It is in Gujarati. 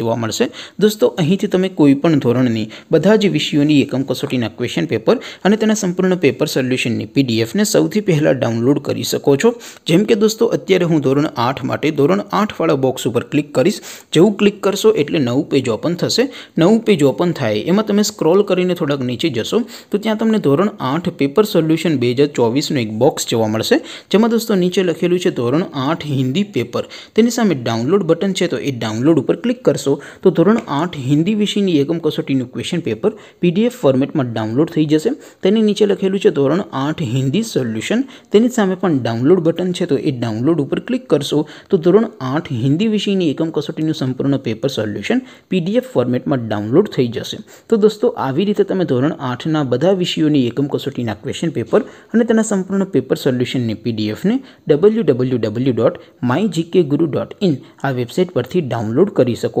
જોવા મળશે દોસ્તો અહીંથી તમે કોઈપણ ધોરણની બધાજી વિષયોની એકમ કસોટીના ક્વેશ્ચન પેપર અને તેના સંપૂર્ણ પેપર સોલ્યુશનની પીડીએફ ને સૌથી પહેલા ડાઉનલોડ કરી શકો છો જેમ કે દોસ્તો અત્યારે હું ધોરણ 8 માટે ધોરણ 8 વાળો બોક્સ ઉપર ક્લિક કરિસ જેવું ક્લિક કરશો એટલે નવું પેજ ઓપન થશે નવું પેજ ઓપન થાય એમાં તમે સ્ક્રોલ કરીને થોડક નીચે જશો તો ત્યાં તમને ધોરણ 8 પેપર સોલ્યુશન 2024 નો એક બોક્સ જોવા મળશે જેમાં દોસ્તો નીચે લખેલું છે ધોરણ 8 હિન્દી પેપર તેની સામે ડાઉનલોડ બટન છે તો એ ડાઉનલોડ ઉપર ક્લિક તો ધોરણ 8 હિન્દી વિષયની એકમ કસોટીનું ક્વેશ્ચન પેપર PDF ફોર્મેટમાં ડાઉનલોડ થઈ જશે તેની નીચે લખેલું છે ધોરણ 8 હિન્દી સોલ્યુશન તેની સામે પણ ડાઉનલોડ બટન છે તો એ ડાઉનલોડ ઉપર ક્લિક કરશો તો ધોરણ 8 હિન્દી વિષયની એકમ કસોટીનું સંપૂર્ણ પેપર સોલ્યુશન PDF ફોર્મેટમાં ડાઉનલોડ થઈ જશે તો દોસ્તો આવી રીતે તમે ધોરણ 8 ના બધા વિષયોની એકમ કસોટીના ક્વેશ્ચન પેપર અને તેના સંપૂર્ણ પેપર સોલ્યુશન ને PDF ને www.mygkguru.in આ વેબસાઈટ પરથી ડાઉનલોડ કરી શકો